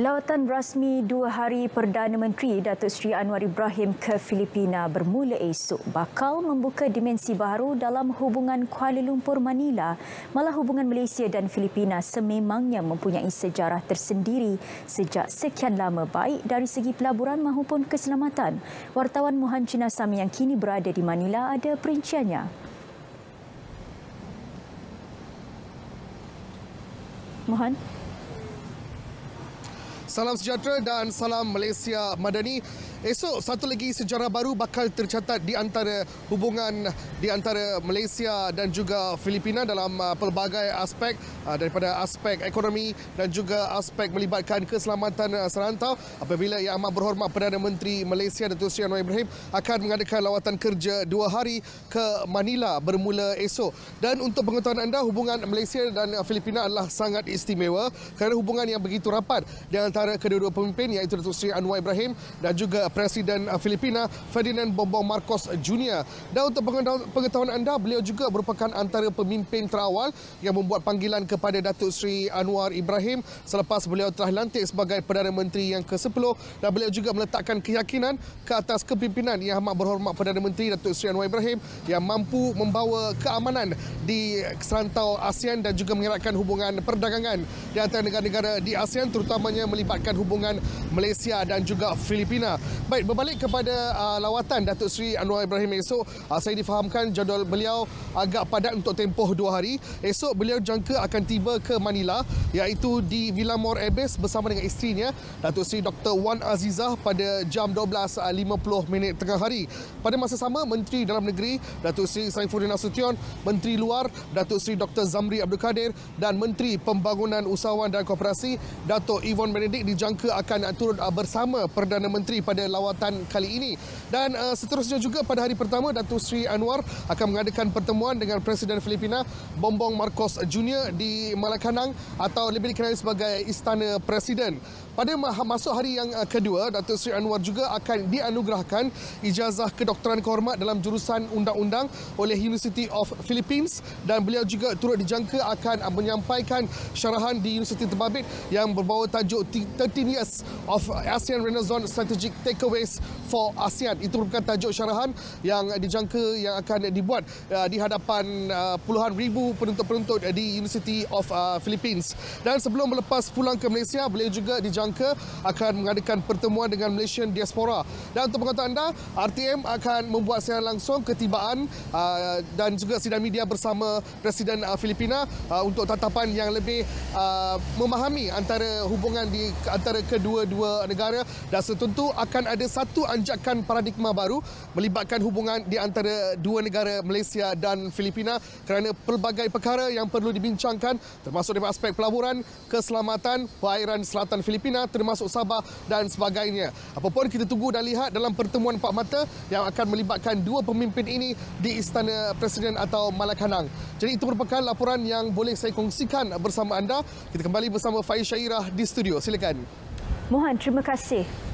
Lawatan rasmi dua hari Perdana Menteri Datuk Seri Anwar Ibrahim ke Filipina bermula esok bakal membuka dimensi baru dalam hubungan Kuala Lumpur-Manila. Malah hubungan Malaysia dan Filipina sememangnya mempunyai sejarah tersendiri sejak sekian lama baik dari segi pelaburan maupun keselamatan. Wartawan Mohan Cina Sami yang kini berada di Manila ada perinciannya. Mohan? Salam sejahtera dan salam Malaysia Madani. Esok satu lagi sejarah baru bakal tercatat di antara hubungan di antara Malaysia dan juga Filipina dalam uh, pelbagai aspek uh, daripada aspek ekonomi dan juga aspek melibatkan keselamatan uh, serantau apabila Yang Amat Berhormat Perdana Menteri Malaysia Datuk Seri Anwar Ibrahim akan mengadakan lawatan kerja dua hari ke Manila bermula esok. Dan untuk pengetahuan anda, hubungan Malaysia dan Filipina adalah sangat istimewa kerana hubungan yang begitu rapat di antara kedua-dua pemimpin iaitu Datuk Seri Anwar Ibrahim dan juga Presiden Filipina Ferdinand Bongbong Marcos Jr. Dan untuk pengetahuan anda, beliau juga merupakan antara pemimpin terawal yang membuat panggilan kepada Datuk Seri Anwar Ibrahim selepas beliau telah lantik sebagai Perdana Menteri yang ke-10 dan beliau juga meletakkan keyakinan ke atas kepimpinan yang amat berhormat Perdana Menteri Datuk Seri Anwar Ibrahim yang mampu membawa keamanan di serantau ASEAN dan juga mengeratkan hubungan perdagangan di antara negara-negara di ASEAN terutamanya melibatkan hubungan Malaysia dan juga Filipina. Baik, berbalik kepada uh, lawatan Datuk Seri Anwar Ibrahim esok, uh, saya difahamkan jadual beliau agak padat untuk tempoh dua hari. Esok beliau jangka akan tiba ke Manila iaitu di Villa Mor Abbas bersama dengan isterinya Datuk Seri Dr. Wan Azizah pada jam 12.50 minit tengah hari. Pada masa sama, Menteri Dalam Negeri Datuk Seri Saifuddin Nasution, Menteri Luar Datuk Seri Dr. Zamri Abdul Kadir dan Menteri Pembangunan Usahawan dan Koperasi Datuk Yvonne Benedict dijangka akan turun uh, bersama Perdana Menteri pada lawatan lawatan kali ini. Dan uh, seterusnya juga pada hari pertama Datuk Sri Anwar akan mengadakan pertemuan dengan Presiden Filipina Bombong Marcos Jr di Malacanang atau lebih dikenali sebagai Istana Presiden. Pada masuk hari yang eh, kedua, Datuk Sri Anwar juga akan dianugerahkan ijazah kedoktoran kehormat dalam jurusan undang-undang oleh University of Philippines dan beliau juga turut dijangka akan menyampaikan syarahan di Universiti Terbabit yang berbawa tajuk 13 Years of ASEAN Renaissance Strategic Takeover. Always for ASEAN. Itu merupakan tajuk syarahan yang dijangka yang akan dibuat uh, di hadapan uh, puluhan ribu penuntut-penuntut di University of uh, Philippines. Dan sebelum melepas pulang ke Malaysia, beliau juga dijangka akan mengadakan pertemuan dengan Malaysian diaspora. Dan untuk pengetahuan anda, RTM akan membuat siaran langsung ketibaan dan juga sidang media bersama Presiden Filipina untuk tatapan yang lebih memahami antara hubungan di antara kedua-dua negara dan setentu akan ada ada satu anjakan paradigma baru melibatkan hubungan di antara dua negara Malaysia dan Filipina kerana pelbagai perkara yang perlu dibincangkan termasuk dari aspek pelaburan, keselamatan, perairan selatan Filipina termasuk Sabah dan sebagainya. Apa Apapun kita tunggu dan lihat dalam pertemuan empat mata yang akan melibatkan dua pemimpin ini di Istana Presiden atau Malakanang. Jadi itu merupakan laporan yang boleh saya kongsikan bersama anda. Kita kembali bersama Faiz Syairah di studio. Silakan. Mohan, terima kasih.